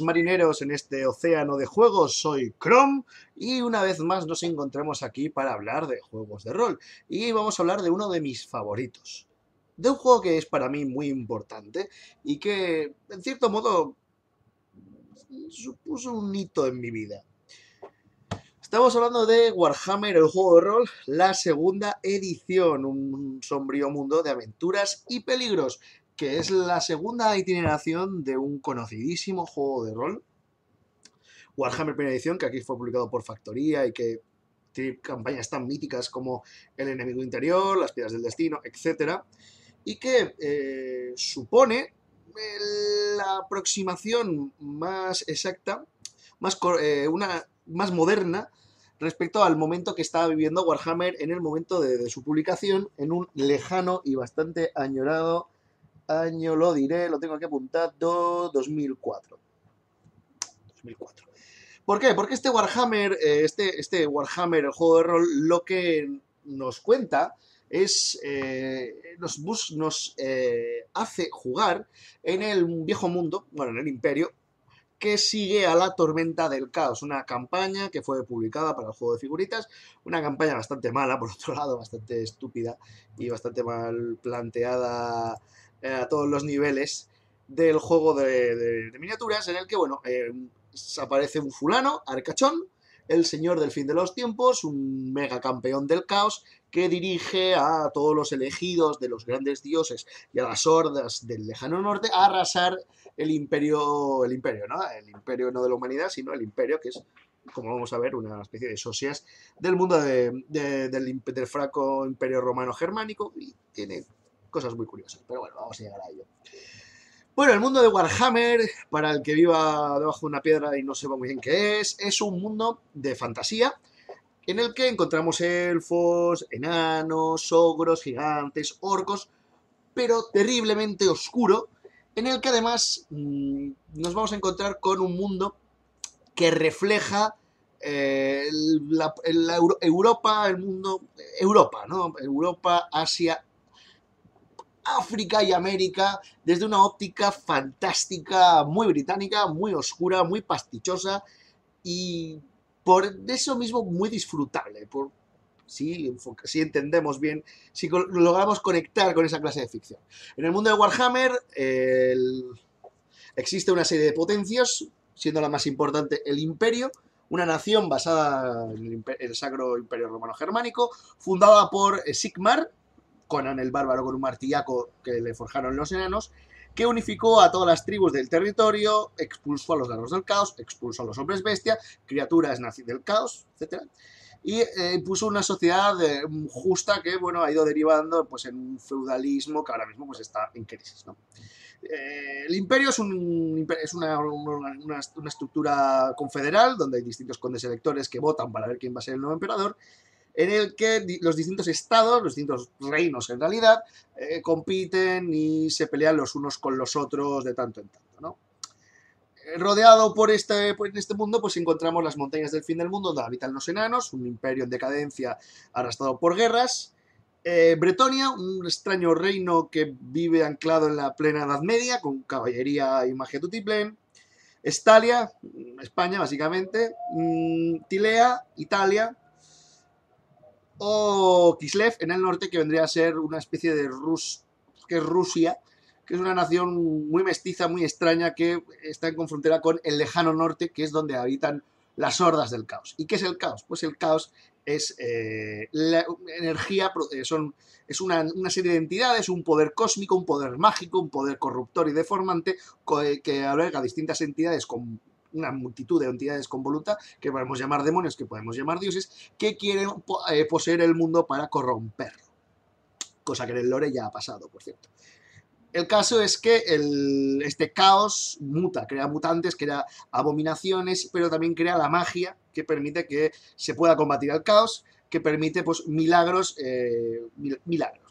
marineros en este océano de juegos, soy Chrome y una vez más nos encontramos aquí para hablar de juegos de rol y vamos a hablar de uno de mis favoritos, de un juego que es para mí muy importante y que en cierto modo supuso un hito en mi vida. Estamos hablando de Warhammer, el juego de rol, la segunda edición, un sombrío mundo de aventuras y peligros que es la segunda itineración de un conocidísimo juego de rol, Warhammer Primera Edición, que aquí fue publicado por Factoría y que tiene campañas tan míticas como El Enemigo Interior, Las Piedras del Destino, etc. Y que eh, supone eh, la aproximación más exacta, más, eh, una, más moderna, respecto al momento que estaba viviendo Warhammer en el momento de, de, su publicación, en un lejano y bastante añorado año lo diré, lo tengo aquí apuntado, 2004. 2004. ¿Por qué? Porque este Warhammer, eh, este, este Warhammer, el juego de rol, lo que nos cuenta es eh, nos, nos eh, hace jugar en el viejo mundo, bueno, en el imperio, que sigue a la tormenta del caos, una campaña que fue publicada para el juego de figuritas, una campaña bastante mala, por otro lado, bastante estúpida y bastante mal planteada eh, a todos los niveles del juego de, miniaturas, en el que, bueno, eh, aparece un fulano, Arcachón, el señor del fin de los tiempos, un mega campeón del caos que dirige a todos los elegidos de los grandes dioses y a las hordas del lejano norte a arrasar el imperio, el imperio, ¿no? El imperio no de la humanidad, sino el imperio que es, como vamos a ver, una especie de socias del mundo del, fraco imperio romano germánico y tiene cosas muy curiosas, pero bueno, vamos a llegar a ello. Bueno, el mundo de Warhammer, para el que viva debajo de una piedra y no sepa muy bien qué es, es un mundo de fantasía en el que encontramos elfos, enanos, ogros, gigantes, orcos, pero terriblemente oscuro, en el que además mm, nos vamos a encontrar con un mundo que refleja eh, la, Europa, el mundo, Europa, ¿no? Europa, Asia África y América desde una óptica fantástica, muy británica, muy oscura, muy pastichosa y por eso mismo muy disfrutable, por, si, entendemos bien, si logramos conectar con esa clase de ficción. En el mundo de Warhammer existe una serie de potencias, siendo la más importante el imperio, una nación basada en el, sacro imperio romano germánico, fundada por eh, Sigmar, Conan el Bárbaro con un martillaco que le forjaron los enanos, que unificó a todas las tribus del territorio, expulsó a los garros del caos, expulsó a los hombres bestia, criaturas nacidas del caos, etc. Y eh, puso una sociedad eh, justa que, bueno, ha ido derivando pues, en un feudalismo que ahora mismo pues, está en crisis, eh, el imperio es, una, una, estructura confederal donde hay distintos condes electores que votan para ver quién va a ser el nuevo emperador en el que los distintos estados, los distintos reinos en realidad, eh, compiten y se pelean los unos con los otros de tanto en tanto, eh, Rodeado por este, este mundo, pues encontramos las montañas del fin del mundo, donde habitan los enanos, un imperio en decadencia arrastrado por guerras, eh, Bretonia, un extraño reino que vive anclado en la plena Edad Media, con caballería y magia tutiplén. Estalia, España básicamente. Mm, Tilea, Italia o Kislev en el norte, que vendría a ser una especie de Rus que es Rusia, que es una nación muy mestiza, muy extraña, que está en confrontera con el lejano norte, que es donde habitan las hordas del caos. ¿Y qué es el caos? Pues el caos es eh, la energía, eh, son, es una, una, serie de entidades, un poder cósmico, un poder mágico, un poder corruptor y deformante eh, que alberga distintas entidades con una multitud de entidades convolutas que podemos llamar demonios, que podemos llamar dioses, que quieren eh, poseer el mundo para corromperlo. Cosa que en el lore ya ha pasado, por cierto. El caso es que el, este caos muta, crea mutantes, crea abominaciones, pero también crea la magia que permite que se pueda combatir al caos, que permite pues milagros, eh, milagros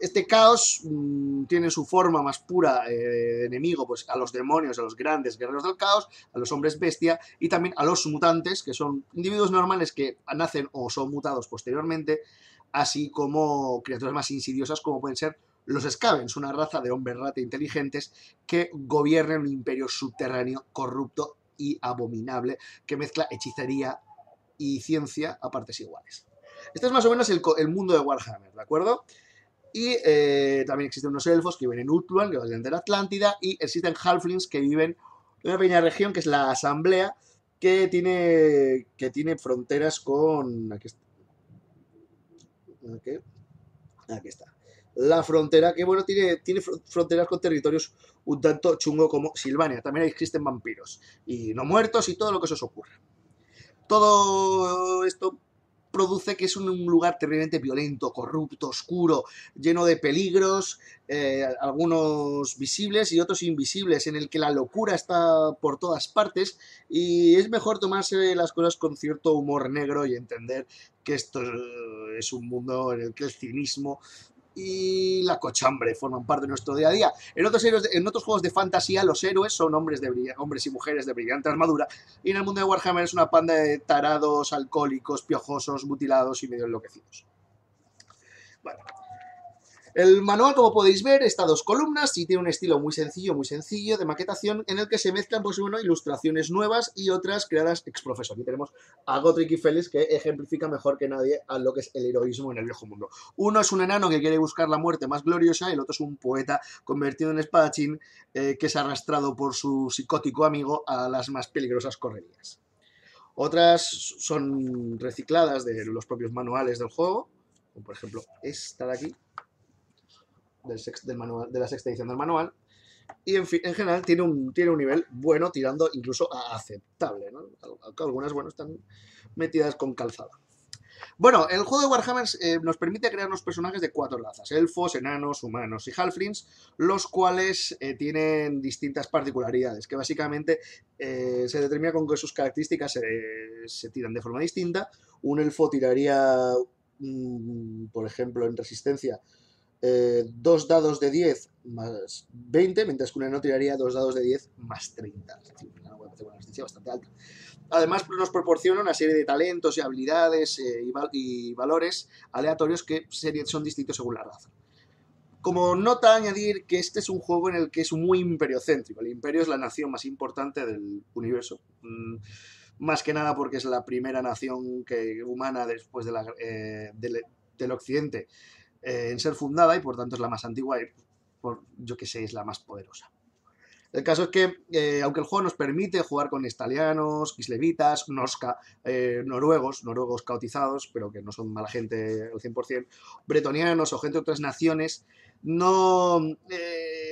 este caos mm, tiene su forma más pura eh, de enemigo, pues a los demonios, a los grandes guerreros del caos, a los hombres bestia y también a los mutantes, que son individuos normales que nacen o son mutados posteriormente, así como criaturas más insidiosas como pueden ser los Scavens, una raza de hombres rata inteligentes que gobiernan un imperio subterráneo corrupto y abominable que mezcla hechicería y ciencia a partes iguales. Este es más o menos el mundo de Warhammer, ¿de acuerdo? Y eh, también existen unos elfos que viven en Utluan, que viven de la Atlántida, y existen halflings que viven en una pequeña región que es la Asamblea, que tiene, que tiene fronteras con... Aquí está. Aquí, está. La frontera, que bueno, tiene, tiene fronteras con territorios un tanto chungo como Silvania. También existen vampiros y no muertos y todo lo que se os ocurra. Todo esto produce que es un, lugar terriblemente violento, corrupto, oscuro, lleno de peligros, eh, algunos visibles y otros invisibles, en el que la locura está por todas partes y es mejor tomarse las cosas con cierto humor negro y entender que esto es un mundo en el que el cinismo y la cochambre forman parte de nuestro día a día. En otros, en otros juegos de fantasía, los héroes son hombres, de hombres y mujeres de brillante armadura, y en el mundo de Warhammer es una panda de tarados, alcohólicos, piojosos, mutilados y medio enloquecidos. Bueno, el manual, como podéis ver, está a dos columnas y tiene un estilo muy sencillo, muy sencillo de maquetación en el que se mezclan, pues bueno, ilustraciones nuevas y otras creadas ex profesor. Aquí tenemos a Gotrick y Félix que ejemplifica mejor que nadie a lo que es el heroísmo en el viejo mundo. Uno es un enano que quiere buscar la muerte más gloriosa, y el otro es un poeta convertido en espadachín eh, que es arrastrado por su psicótico amigo a las más peligrosas correrías. Otras son recicladas de los propios manuales del juego, como por ejemplo esta de aquí, de la sexta edición del manual. Y en, general tiene un, tiene un nivel bueno, tirando incluso aceptable. Algunas, bueno, están metidas con calzada. Bueno, el juego de Warhammer eh, nos permite crear unos personajes de cuatro razas: elfos, enanos, humanos y halflings, los cuales eh, tienen distintas particularidades, que básicamente eh, se determina con que sus características se tiran de forma distinta. Un elfo tiraría, mm, por ejemplo, en resistencia eh, dos dados de 10 más 20, mientras que una no tiraría dos dados de 10 más 30. Es decir, bastante Además, nos proporciona una serie de talentos y habilidades eh, y, valores aleatorios que son distintos según la raza. Como nota, añadir que este es un juego en el que es muy imperiocéntrico. El imperio es la nación más importante del universo. Mm, más que nada porque es la primera nación que, humana después de eh, del, del, occidente eh, en ser fundada y por tanto es la más antigua y por, yo que sé, es la más poderosa. El caso es que, eh, aunque el juego nos permite jugar con italianos, islevitas, eh, noruegos, noruegos cautizados, pero que no son mala gente al 100%, bretonianos o gente de otras naciones, no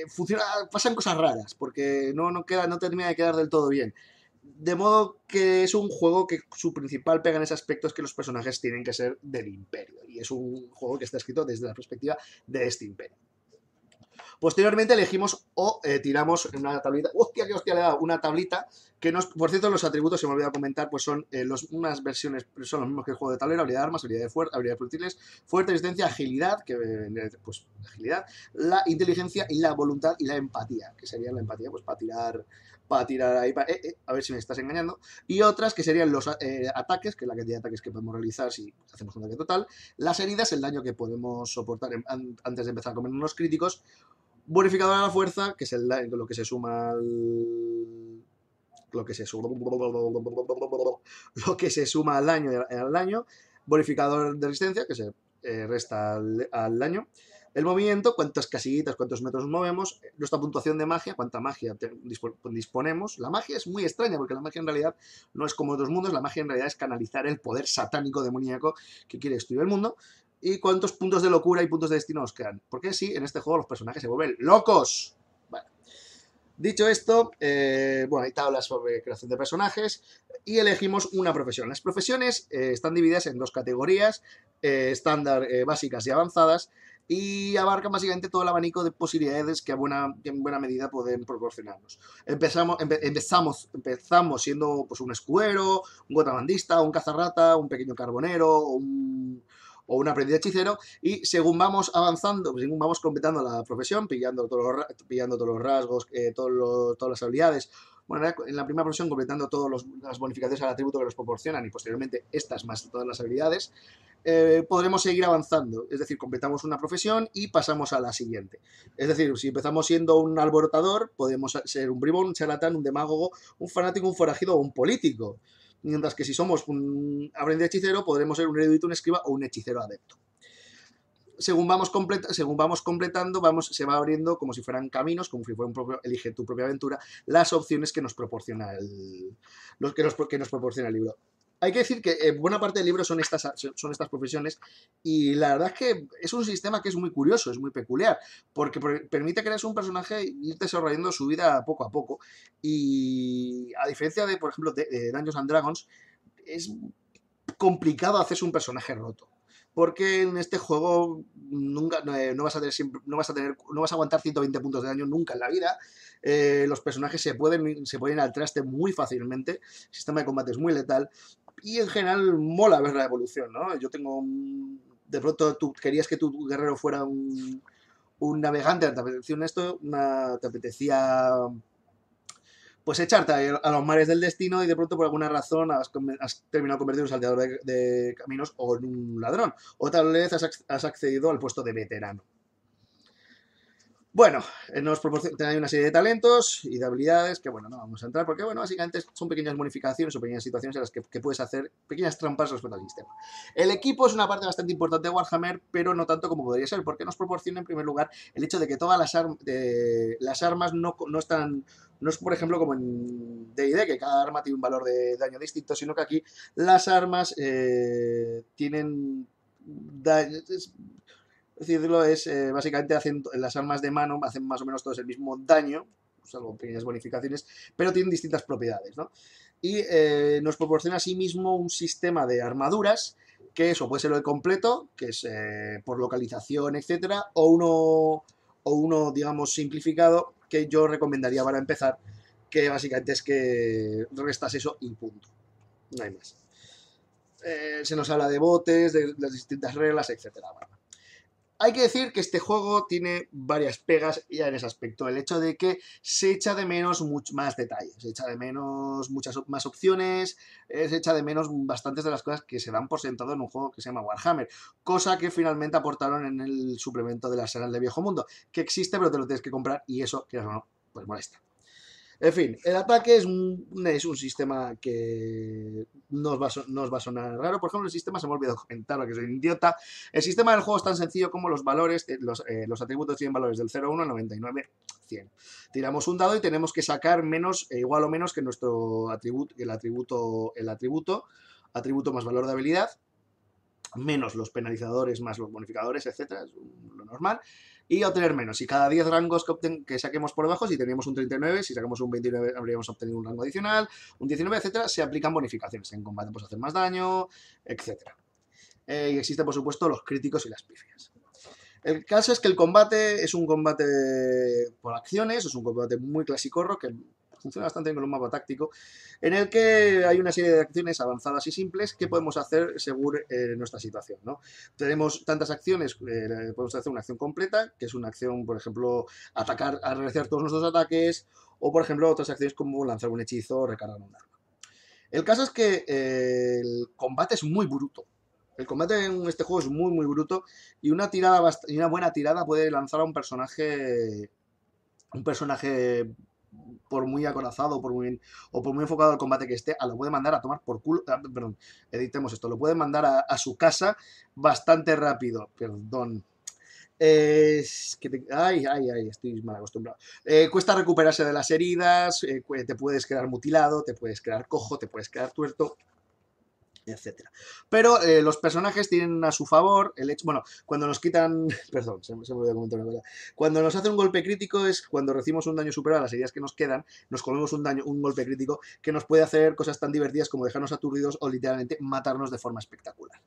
funciona, pasan cosas raras, porque no, no, queda, no termina de quedar del todo bien. De modo que es un juego que su principal pega en ese aspecto es que los personajes tienen que ser del imperio es un juego que está escrito desde la perspectiva de este imperio. Posteriormente elegimos o eh, tiramos una tablita. ¡Hostia, qué hostia le he dado! Una tablita que nos. Por cierto, los atributos, se me olvidó comentar, pues son eh, los, unas versiones, son los mismos que el juego de tablero, habilidad de armas, habilidad de fuerza, habilidad de fuerte, fuerza, resistencia, agilidad, que eh, pues agilidad, la inteligencia y la voluntad y la empatía, que sería la empatía, pues para tirar para tirar ahí, eh, eh, a ver si me estás engañando. Y otras que serían los eh, ataques, que es la cantidad de ataques que podemos realizar si hacemos un ataque total. Las heridas, el daño que podemos soportar antes de empezar a comer unos críticos. Bonificador a la fuerza, que es el, lo que se suma al... Lo que, se suma, lo que se suma al daño al bonificador de resistencia que se resta al daño el movimiento, cuántas casillitas, cuántos metros movemos, eh, nuestra puntuación de magia, cuánta magia disponemos. La magia es muy extraña porque la magia en realidad no es como otros mundos, la magia en realidad es canalizar el poder satánico demoníaco que quiere destruir el mundo. Y cuántos puntos de locura y puntos de destino nos quedan. Porque sí, en este juego los personajes se vuelven locos. Dicho esto, eh, bueno, hay tablas sobre creación de personajes y elegimos una profesión. Las profesiones eh, están divididas en dos categorías, estándar, básicas y avanzadas y abarca básicamente todo el abanico de posibilidades que a buena, en buena medida pueden proporcionarnos. Empezamos, empezamos, empezamos siendo pues, un escuero, un gotamandista, un cazarrata, un pequeño carbonero, o un aprendiz hechicero y según vamos avanzando, pues, según vamos completando la profesión, pillando todos los, pillando todos los rasgos, eh, todas las habilidades bueno, en la primera profesión completando todas las bonificaciones al atributo que nos proporcionan y posteriormente estas más todas las habilidades, eh, podremos seguir avanzando. Es decir, completamos una profesión y pasamos a la siguiente. Es decir, si empezamos siendo un alborotador, podemos ser un bribón, un charlatán, un demagogo, un fanático, un forajido o un político. Mientras que si somos un aprendiz hechicero, podremos ser un erudito, un escriba o un hechicero adepto según vamos, según vamos completando, vamos, se va abriendo como si fueran caminos, como si fuera un propio, elige tu propia aventura, las opciones que nos proporciona el, los que nos, nos proporciona el libro. Hay que decir que eh, buena parte del libro son estas, son estas profesiones y la verdad es que es un sistema que es muy curioso, es muy peculiar, porque permite crear un personaje y ir desarrollando su vida poco a poco. Y a diferencia de, por ejemplo, de, Dungeons and Dragons, es complicado hacerse un personaje roto porque en este juego nunca eh, no, vas a no vas a tener no vas a aguantar 120 puntos de daño nunca en la vida. Eh, los personajes se pueden se al traste muy fácilmente, el sistema de combate es muy letal y en general mola ver la evolución, ¿no? Yo tengo de pronto tú querías que tu guerrero fuera un, un navegante, te apetecía esto, te apetecía pues echarte a, los mares del destino y de pronto por alguna razón has, terminado convertido en un salteador de, caminos o en un ladrón. O tal vez has accedido al puesto de veterano. Bueno, eh, nos proporciona una serie de talentos y de habilidades que, bueno, no vamos a entrar porque, bueno, básicamente son pequeñas modificaciones o pequeñas situaciones en las que, puedes hacer pequeñas trampas respecto al sistema. El equipo es una parte bastante importante de Warhammer, pero no tanto como podría ser, porque nos proporciona, en primer lugar, el hecho de que todas las, las armas no, están no es, por ejemplo, como en DD, que cada arma tiene un valor de daño distinto, sino que aquí las armas eh, tienen decirlo, es eh, básicamente hacen las armas de mano, hacen más o menos todos el mismo daño, salvo pequeñas bonificaciones, pero tienen distintas propiedades, ¿no? Y eh, nos proporciona asimismo sí un sistema de armaduras, que eso puede ser de completo, que es eh, por localización, etcétera, o uno, o uno, digamos, simplificado, que yo recomendaría para empezar, que básicamente es que restas eso y punto. No hay más. se nos habla de botes, de, las distintas reglas, etcétera. Hay que decir que este juego tiene varias pegas ya en ese aspecto. El hecho de que se echa de menos más detalles, se echa de menos muchas más opciones, eh, se echa de menos bastantes de las cosas que se dan por sentado en un juego que se llama Warhammer, cosa que finalmente aportaron en el suplemento de la cenas de Viejo Mundo, que existe pero te lo tienes que comprar y eso, que no, pues molesta. En fin, el ataque es un, sistema que no os, va a, sonar raro. Por ejemplo, el sistema se me ha olvidado comentarlo, que soy un idiota. El sistema del juego es tan sencillo como los valores, eh, eh, los, atributos tienen valores del 0, 1 99, 100. Tiramos un dado y tenemos que sacar menos, eh, igual o menos que nuestro atributo, el atributo, el atributo, atributo más valor de habilidad menos los penalizadores más los bonificadores, etcétera, es lo normal y obtener menos. Y cada 10 rangos que, que saquemos por debajo, si teníamos un 39, si sacamos un 29 habríamos obtenido un rango adicional, un 19, etcétera, se aplican bonificaciones. En combate pues hacer más daño, etcétera. Eh, y existen, por supuesto, los críticos y las pifias. El caso es que el combate es un combate por acciones, es un combate muy clásico que funciona bastante bien con un mapa táctico, en el que hay una serie de acciones avanzadas y simples que podemos hacer según eh, nuestra situación. ¿no? Tenemos tantas acciones, eh, podemos hacer una acción completa, que es una acción, por ejemplo, atacar, a realizar todos nuestros ataques, o por ejemplo otras acciones como lanzar un hechizo o recargar un arma. El caso es que eh, el combate es muy bruto. El combate en este juego es muy, muy bruto y una, tirada y una buena tirada puede lanzar a un personaje un personaje por muy acorazado por o por muy enfocado al combate que esté, ah, lo puede mandar a tomar por culo, ah, perdón, editemos esto, lo puede mandar a, su casa bastante rápido, perdón. ay, ay, ay, estoy mal acostumbrado. Eh, cuesta recuperarse de las heridas, eh, te puedes quedar mutilado, te puedes quedar cojo, te puedes quedar tuerto, etcétera. Pero eh, los personajes tienen a su favor el hecho, bueno, cuando nos quitan, perdón, se, me olvidó comentar una cosa, cuando nos hace un golpe crítico es cuando recibimos un daño superior a las heridas que nos quedan, nos comemos un daño, un golpe crítico que nos puede hacer cosas tan divertidas como dejarnos aturdidos o literalmente matarnos de forma espectacular.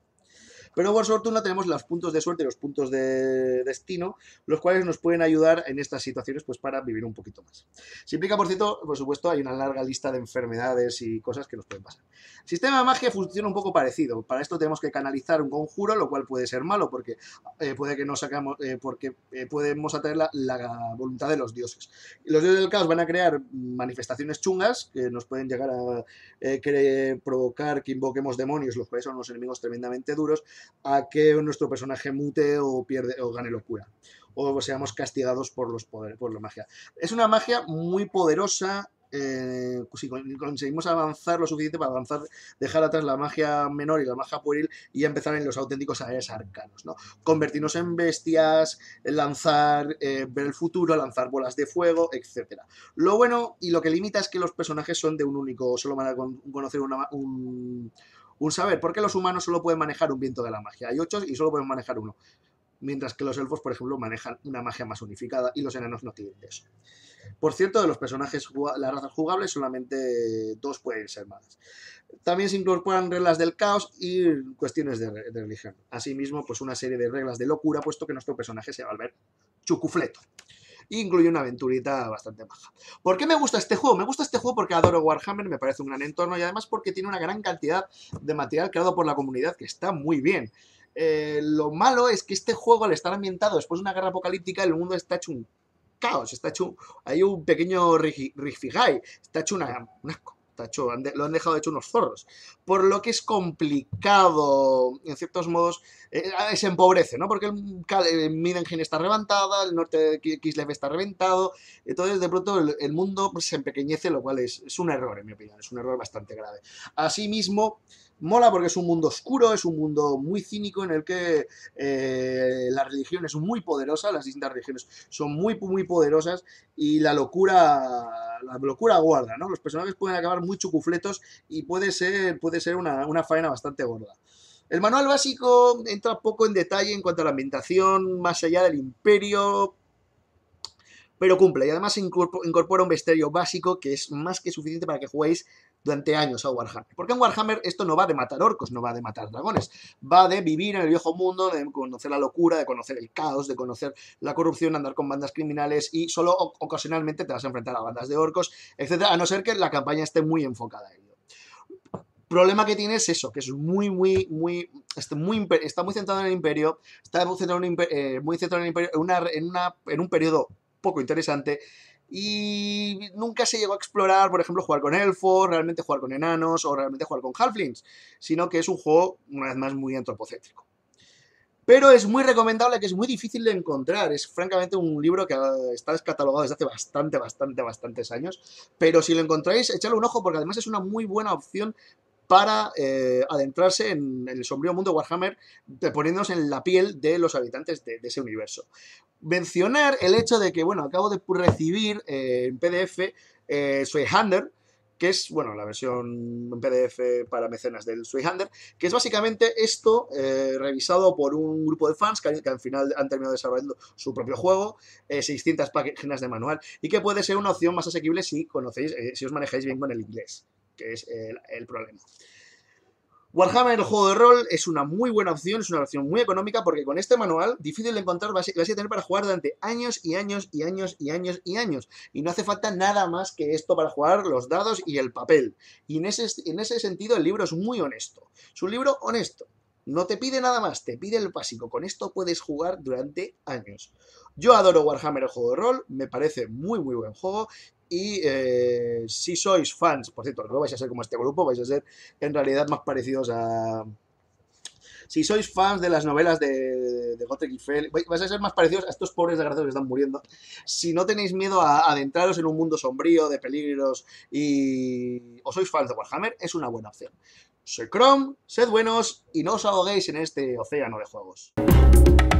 Pero por fortuna tenemos los puntos de suerte y los puntos de destino, los cuales nos pueden ayudar en estas situaciones pues para vivir un poquito más. Se implica, por cierto, por supuesto, hay una larga lista de enfermedades y cosas que nos pueden pasar. El sistema de magia funciona un poco parecido. Para esto tenemos que canalizar un conjuro, lo cual puede ser malo porque eh, puede que no sacamos, eh, porque eh, podemos atraer la, la, voluntad de los dioses. Los dioses del caos van a crear manifestaciones chungas que nos pueden llegar a provocar que invoquemos demonios, los cuales son unos enemigos tremendamente duros, a que nuestro personaje mute o pierde o gane locura o seamos castigados por los poderes, por la magia. Es una magia muy poderosa. Eh, si conseguimos avanzar lo suficiente para avanzar, dejar atrás la magia menor y la magia pueril y empezar en los auténticos aires arcanos, ¿no? Convertirnos en bestias, lanzar, eh, ver el futuro, lanzar bolas de fuego, etc. Lo bueno y lo que limita es que los personajes son de un único, solo van a conocer un, un saber, ¿por qué los humanos solo pueden manejar un viento de la magia? Hay ocho y solo pueden manejar uno. Mientras que los elfos, por ejemplo, manejan una magia más unificada y los enanos no tienen eso. Por cierto, de los personajes, las razas jugables, solamente dos pueden ser malas. También se incorporan reglas del caos y cuestiones de, religión. Asimismo, pues una serie de reglas de locura, puesto que nuestro personaje se va a ver chucufleto incluye una aventurita bastante maja. ¿Por qué me gusta este juego? Me gusta este juego porque adoro Warhammer, me parece un gran entorno y además porque tiene una gran cantidad de material creado por la comunidad que está muy bien. Eh, lo malo es que este juego, al estar ambientado después de una guerra apocalíptica, el mundo está hecho un caos, está hecho, hay un pequeño rifigai, está hecho un una lo han dejado hecho unos zorros. Por lo que es complicado, en ciertos modos, eh, se empobrece, ¿no? Porque el, el está reventada, el norte de Kislev está reventado, entonces de pronto el, mundo pues, se empequeñece, lo cual es, es, un error, en mi opinión, es un error bastante grave. Asimismo, mola porque es un mundo oscuro, es un mundo muy cínico en el que eh, la religión es muy poderosa, las distintas religiones son muy, muy poderosas y la locura, la locura guarda, ¿no? Los personajes pueden acabar muy chucufletos y puede ser, puede ser una, faena bastante gorda. El manual básico entra poco en detalle en cuanto a la ambientación, más allá del imperio, pero cumple. Y además incorpora un misterio básico que es más que suficiente para que juguéis durante años a Warhammer. Porque en Warhammer esto no va de matar orcos, no va de matar dragones, va de vivir en el viejo mundo, de conocer la locura, de conocer el caos, de conocer la corrupción, andar con bandas criminales y solo ocasionalmente te vas a enfrentar a bandas de orcos, etc. a no ser que la campaña esté muy enfocada en ello problema que tiene es eso, que es muy, muy, muy, está muy, está muy centrado en el imperio, está muy centrado en, el eh, muy centrado en, imperio en un periodo poco interesante y nunca se llegó a explorar, por ejemplo, jugar con elfos, realmente jugar con enanos o realmente jugar con halflings, sino que es un juego, una vez más, muy antropocéntrico. Pero es muy recomendable, que es muy difícil de encontrar. Es francamente un libro que está descatalogado desde hace bastante, bastante, bastantes años. Pero si lo encontráis, echadle un ojo porque además es una muy buena opción para eh, adentrarse en, el sombrío mundo de Warhammer, poniéndonos en la piel de los habitantes de, ese universo. Mencionar el hecho de que, bueno, acabo de recibir eh, en PDF eh, Swayhander, que es, bueno, la versión en PDF para mecenas del Swayhander, que es básicamente esto eh, revisado por un grupo de fans que, al final han terminado desarrollando su propio juego, 600 páginas de manual, y que puede ser una opción más asequible si conocéis, si os manejáis bien con el inglés que es el, problema. Warhammer, el juego de rol, es una muy buena opción, es una opción muy económica porque con este manual, difícil de encontrar, vas a, tener para jugar durante años y años y años y años y años. Y no hace falta nada más que esto para jugar los dados y el papel. Y en ese, en ese sentido el libro es muy honesto. Es un libro honesto. No te pide nada más, te pide el básico. Con esto puedes jugar durante años. Yo adoro Warhammer el juego de rol, me parece muy muy buen juego y eh, si sois fans, por cierto, no vais a ser como este grupo, vais a ser en realidad más parecidos a. Si sois fans de las novelas de, de, y Fell, vais a ser más parecidos a estos pobres desgraciados que están muriendo. Si no tenéis miedo a, adentraros en un mundo sombrío, de peligros y. o sois fans de Warhammer, es una buena opción. Soy Chrome, sed buenos y no os ahoguéis en este océano de juegos.